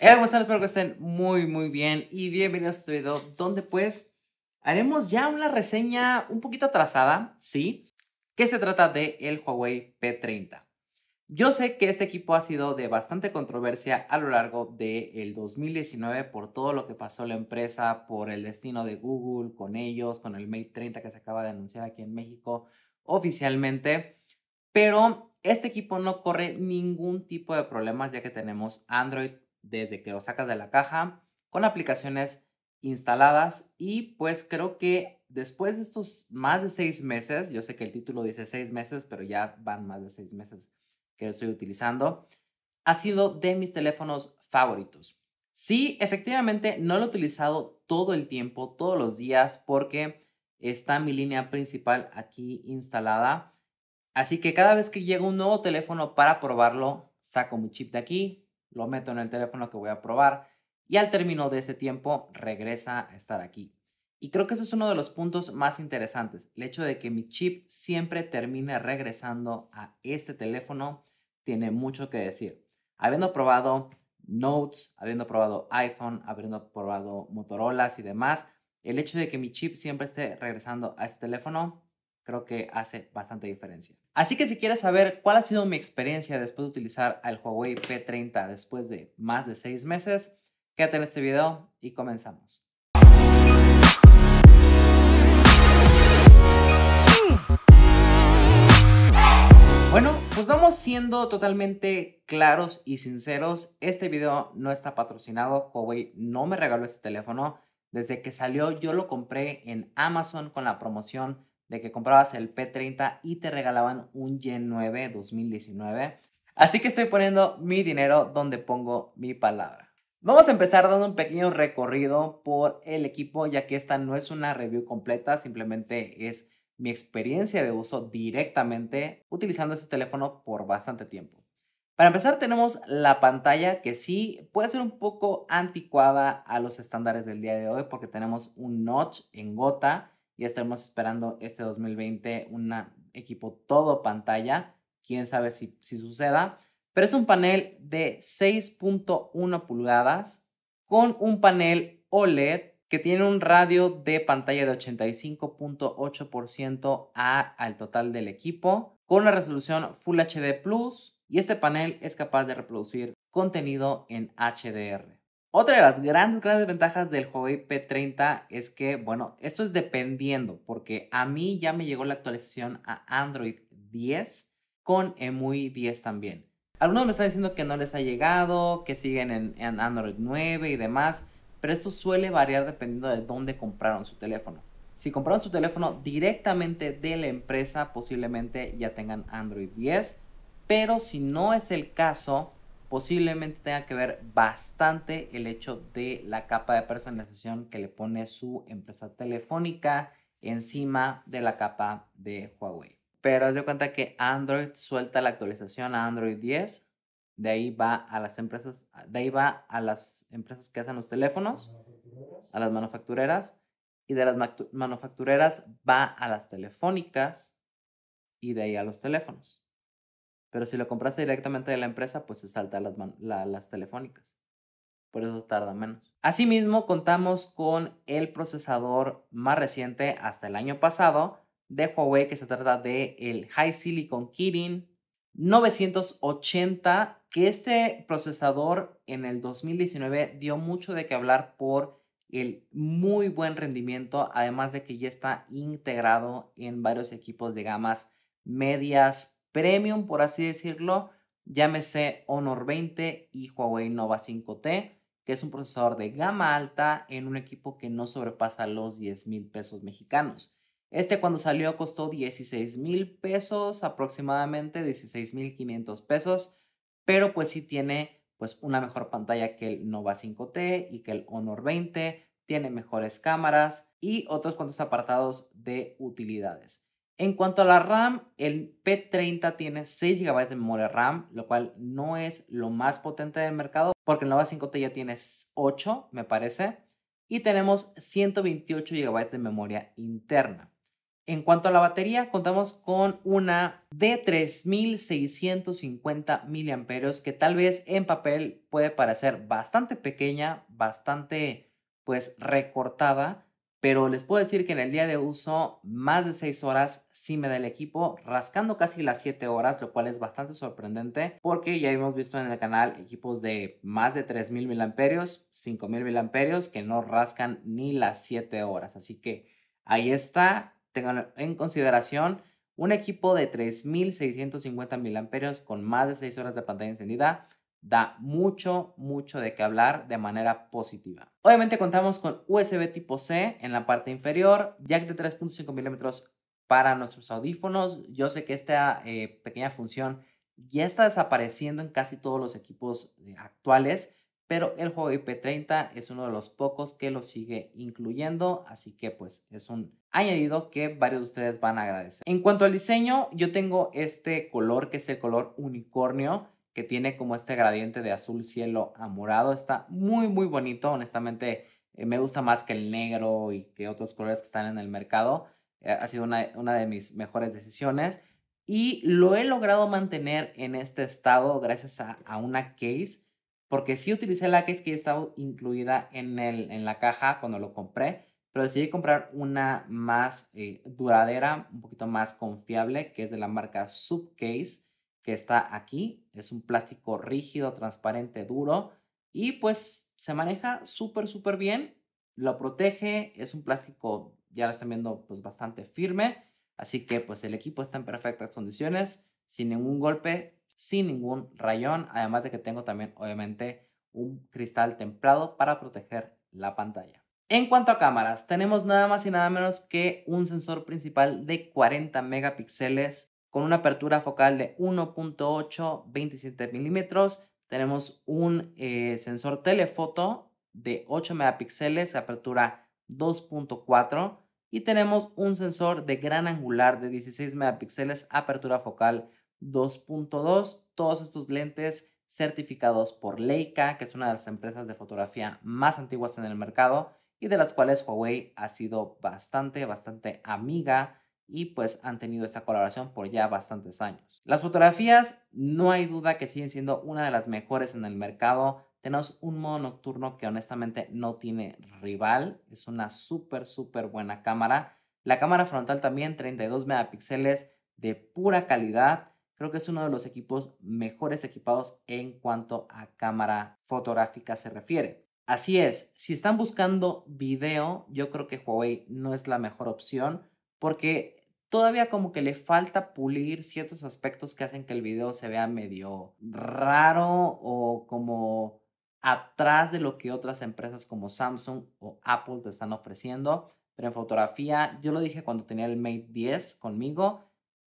Hola, ¿cómo están? Espero que estén muy, muy bien y bienvenidos a este video donde pues haremos ya una reseña un poquito atrasada, ¿sí? Que se trata de el Huawei P30. Yo sé que este equipo ha sido de bastante controversia a lo largo del 2019 por todo lo que pasó la empresa, por el destino de Google con ellos, con el Mate 30 que se acaba de anunciar aquí en México oficialmente. Pero este equipo no corre ningún tipo de problemas ya que tenemos Android desde que lo sacas de la caja con aplicaciones instaladas y pues creo que después de estos más de seis meses, yo sé que el título dice seis meses, pero ya van más de seis meses que lo estoy utilizando, ha sido de mis teléfonos favoritos. Sí, efectivamente, no lo he utilizado todo el tiempo, todos los días, porque está mi línea principal aquí instalada. Así que cada vez que llega un nuevo teléfono para probarlo, saco mi chip de aquí, lo meto en el teléfono que voy a probar y al término de ese tiempo regresa a estar aquí. Y creo que ese es uno de los puntos más interesantes, el hecho de que mi chip siempre termine regresando a este teléfono tiene mucho que decir. Habiendo probado Notes, habiendo probado iPhone, habiendo probado Motorola y demás, el hecho de que mi chip siempre esté regresando a este teléfono creo que hace bastante diferencia. Así que si quieres saber cuál ha sido mi experiencia después de utilizar el Huawei P30 después de más de seis meses, quédate en este video y comenzamos. Bueno, pues vamos siendo totalmente claros y sinceros, este video no está patrocinado, Huawei no me regaló este teléfono, desde que salió yo lo compré en Amazon con la promoción de que comprabas el P30 y te regalaban un y 9 2019. Así que estoy poniendo mi dinero donde pongo mi palabra. Vamos a empezar dando un pequeño recorrido por el equipo, ya que esta no es una review completa, simplemente es mi experiencia de uso directamente utilizando este teléfono por bastante tiempo. Para empezar tenemos la pantalla que sí puede ser un poco anticuada a los estándares del día de hoy porque tenemos un notch en gota y estaremos esperando este 2020 un equipo todo pantalla. Quién sabe si, si suceda. Pero es un panel de 6.1 pulgadas con un panel OLED que tiene un radio de pantalla de 85.8% al total del equipo, con una resolución Full HD Plus y este panel es capaz de reproducir contenido en HDR. Otra de las grandes, grandes ventajas del Huawei P30 es que, bueno, esto es dependiendo, porque a mí ya me llegó la actualización a Android 10 con EMUI 10 también. Algunos me están diciendo que no les ha llegado, que siguen en, en Android 9 y demás, pero esto suele variar dependiendo de dónde compraron su teléfono. Si compraron su teléfono directamente de la empresa, posiblemente ya tengan Android 10, pero si no es el caso, posiblemente tenga que ver bastante el hecho de la capa de personalización que le pone su empresa telefónica encima de la capa de Huawei. Pero haz de cuenta que Android suelta la actualización a Android 10 de ahí va a las empresas, de ahí va a las empresas que hacen los teléfonos, a las manufactureras, y de las manufactureras va a las telefónicas y de ahí a los teléfonos. Pero si lo compraste directamente de la empresa, pues se salta las, las telefónicas. Por eso tarda menos. Asimismo, contamos con el procesador más reciente hasta el año pasado de Huawei, que se trata de el High Silicon Kirin 980, que este procesador en el 2019 dio mucho de qué hablar por el muy buen rendimiento, además de que ya está integrado en varios equipos de gamas medias, premium, por así decirlo, llámese Honor 20 y Huawei Nova 5T, que es un procesador de gama alta en un equipo que no sobrepasa los 10 mil pesos mexicanos. Este cuando salió costó 16 mil pesos aproximadamente, $16,500, mil pesos, pero pues sí tiene pues una mejor pantalla que el Nova 5T y que el Honor 20, tiene mejores cámaras y otros cuantos apartados de utilidades. En cuanto a la RAM, el P30 tiene 6 GB de memoria RAM, lo cual no es lo más potente del mercado, porque el Nova 5T ya tiene 8, me parece, y tenemos 128 GB de memoria interna. En cuanto a la batería, contamos con una de 3650 mAh que tal vez en papel puede parecer bastante pequeña, bastante pues recortada, pero les puedo decir que en el día de uso más de 6 horas sí me da el equipo, rascando casi las 7 horas, lo cual es bastante sorprendente porque ya hemos visto en el canal equipos de más de 3000 miliamperios, 5000 miliamperios que no rascan ni las 7 horas, así que ahí está, tengan en consideración un equipo de 3650 miliamperios con más de 6 horas de pantalla encendida da mucho, mucho de qué hablar de manera positiva. Obviamente contamos con USB tipo C en la parte inferior, jack de 3.5 milímetros para nuestros audífonos. Yo sé que esta eh, pequeña función ya está desapareciendo en casi todos los equipos eh, actuales, pero el juego IP30 es uno de los pocos que lo sigue incluyendo, así que pues es un añadido que varios de ustedes van a agradecer. En cuanto al diseño, yo tengo este color que es el color unicornio que tiene como este gradiente de azul cielo a morado. Está muy, muy bonito. Honestamente, eh, me gusta más que el negro y que otros colores que están en el mercado. Eh, ha sido una, una de mis mejores decisiones. Y lo he logrado mantener en este estado gracias a, una case, porque sí utilicé la case que estaba incluida en, el, en la caja cuando lo compré, pero decidí comprar una más eh, duradera, un poquito más confiable, que es de la marca Subcase que está aquí. Es un plástico rígido, transparente, duro y pues se maneja súper, súper bien. Lo protege, es un plástico, ya lo están viendo, pues bastante firme. Así que pues el equipo está en perfectas condiciones, sin ningún golpe, sin ningún rayón. Además de que tengo también obviamente un cristal templado para proteger la pantalla. En cuanto a cámaras, tenemos nada más y nada menos que un sensor principal de 40 megapíxeles con una apertura focal de 1.8-27 milímetros. Tenemos un eh, sensor telefoto de 8 megapíxeles, apertura 2.4. Y tenemos un sensor de gran angular de 16 megapíxeles, apertura focal 2.2. Todos estos lentes certificados por Leica, que es una de las empresas de fotografía más antiguas en el mercado y de las cuales Huawei ha sido bastante, bastante amiga y pues han tenido esta colaboración por ya bastantes años. Las fotografías no hay duda que siguen siendo una de las mejores en el mercado. Tenemos un modo nocturno que honestamente no tiene rival. Es una súper, súper buena cámara. La cámara frontal también, 32 megapíxeles de pura calidad. Creo que es uno de los equipos mejores equipados en cuanto a cámara fotográfica se refiere. Así es, si están buscando video, yo creo que Huawei no es la mejor opción porque todavía como que le falta pulir ciertos aspectos que hacen que el video se vea medio raro o como atrás de lo que otras empresas como Samsung o Apple te están ofreciendo. Pero en fotografía, yo lo dije cuando tenía el Mate 10 conmigo,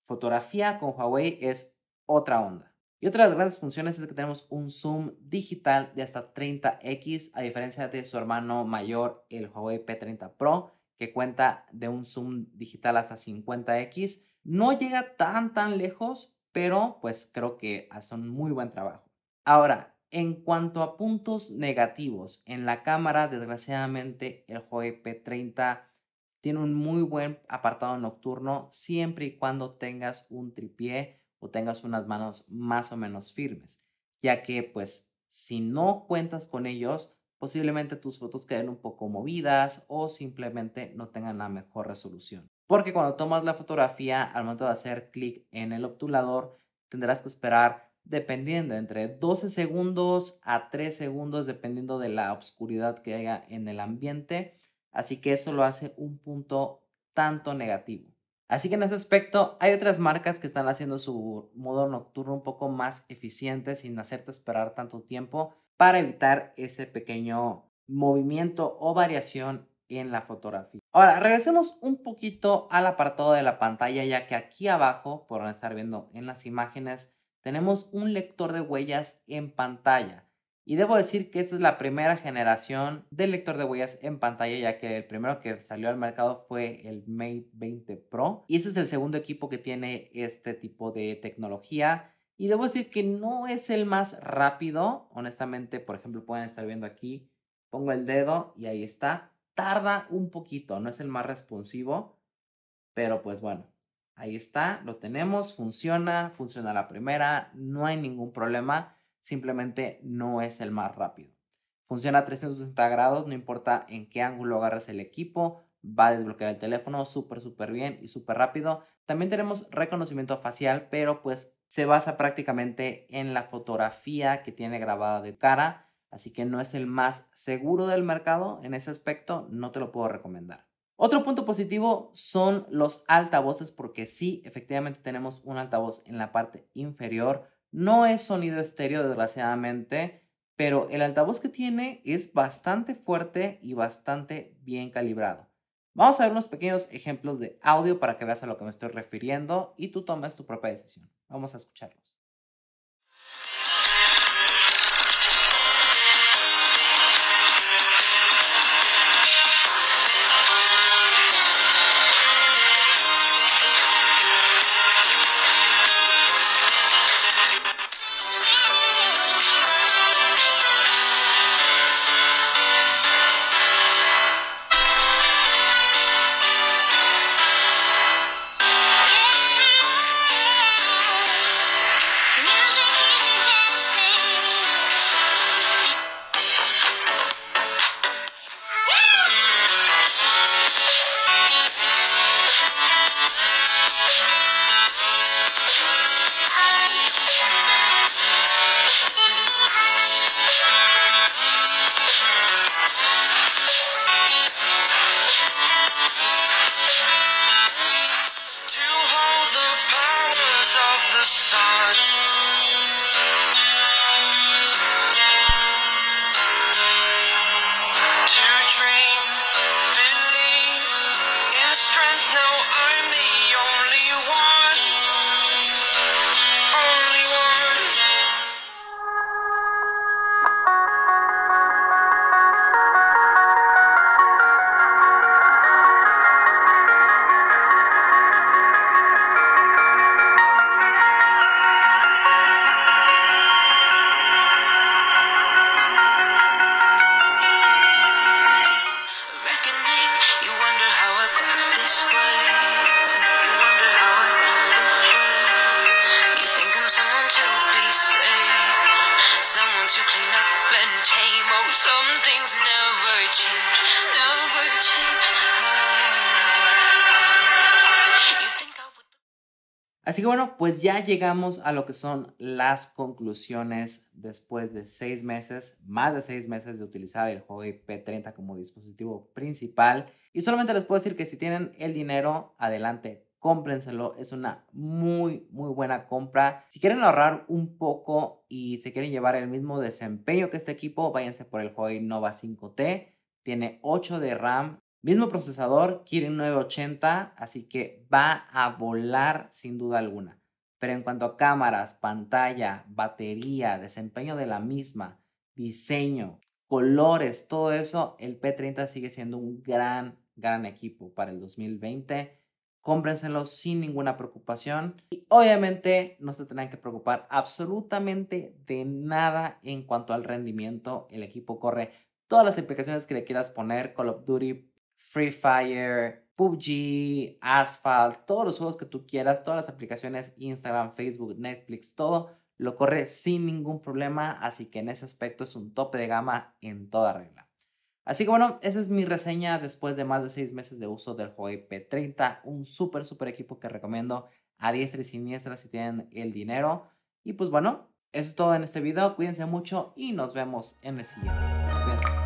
fotografía con Huawei es otra onda. Y otra de las grandes funciones es que tenemos un zoom digital de hasta 30x, a diferencia de su hermano mayor, el Huawei P30 Pro, que cuenta de un zoom digital hasta 50x. No llega tan, tan lejos, pero pues creo que hace un muy buen trabajo. Ahora, en cuanto a puntos negativos, en la cámara, desgraciadamente, el Huawei P30 tiene un muy buen apartado nocturno siempre y cuando tengas un tripié o tengas unas manos más o menos firmes, ya que pues si no cuentas con ellos, posiblemente tus fotos queden un poco movidas o simplemente no tengan la mejor resolución. Porque cuando tomas la fotografía, al momento de hacer clic en el obturador, tendrás que esperar dependiendo entre 12 segundos a 3 segundos, dependiendo de la oscuridad que haya en el ambiente. Así que eso lo hace un punto tanto negativo. Así que en ese aspecto hay otras marcas que están haciendo su modo nocturno un poco más eficiente sin hacerte esperar tanto tiempo para evitar ese pequeño movimiento o variación en la fotografía. Ahora, regresemos un poquito al apartado de la pantalla, ya que aquí abajo, podrán estar viendo en las imágenes, tenemos un lector de huellas en pantalla. Y debo decir que esta es la primera generación del lector de huellas en pantalla, ya que el primero que salió al mercado fue el Mate 20 Pro. Y ese es el segundo equipo que tiene este tipo de tecnología. Y debo decir que no es el más rápido. Honestamente, por ejemplo, pueden estar viendo aquí, pongo el dedo y ahí está. Tarda un poquito, no es el más responsivo, pero pues bueno, ahí está, lo tenemos, funciona, funciona la primera, no hay ningún problema, simplemente no es el más rápido. Funciona a 360 grados, no importa en qué ángulo agarres el equipo, va a desbloquear el teléfono súper, súper bien y súper rápido. También tenemos reconocimiento facial, pero pues se basa prácticamente en la fotografía que tiene grabada de cara, así que no es el más seguro del mercado en ese aspecto, no te lo puedo recomendar. Otro punto positivo son los altavoces, porque sí, efectivamente tenemos un altavoz en la parte inferior. No es sonido estéreo, desgraciadamente, pero el altavoz que tiene es bastante fuerte y bastante bien calibrado. Vamos a ver unos pequeños ejemplos de audio para que veas a lo que me estoy refiriendo y tú tomes tu propia decisión. Vamos a escucharlos. Así que bueno, pues ya llegamos a lo que son las conclusiones después de seis meses, más de seis meses de utilizar el Huawei p 30 como dispositivo principal. Y solamente les puedo decir que si tienen el dinero, adelante, cómprenselo. Es una muy, muy buena compra. Si quieren ahorrar un poco y se quieren llevar el mismo desempeño que este equipo, váyanse por el Huawei Nova 5T. Tiene 8 de RAM, mismo procesador, Kirin 980, así que va a volar sin duda alguna. Pero en cuanto a cámaras, pantalla, batería, desempeño de la misma, diseño, colores, todo eso, el P30 sigue siendo un gran, gran equipo para el 2020 cómprenselo sin ninguna preocupación y obviamente no se tendrán que preocupar absolutamente de nada en cuanto al rendimiento. El equipo corre todas las aplicaciones que le quieras poner, Call of Duty, Free Fire, PUBG, Asphalt, todos los juegos que tú quieras, todas las aplicaciones, Instagram, Facebook, Netflix, todo lo corre sin ningún problema, así que en ese aspecto es un tope de gama en toda regla. Así que bueno, esa es mi reseña después de más de 6 meses de uso del Huawei P30, un súper, súper equipo que recomiendo a diestra y siniestra si tienen el dinero. Y pues bueno, eso es todo en este video, cuídense mucho y nos vemos en el siguiente. Cuídense.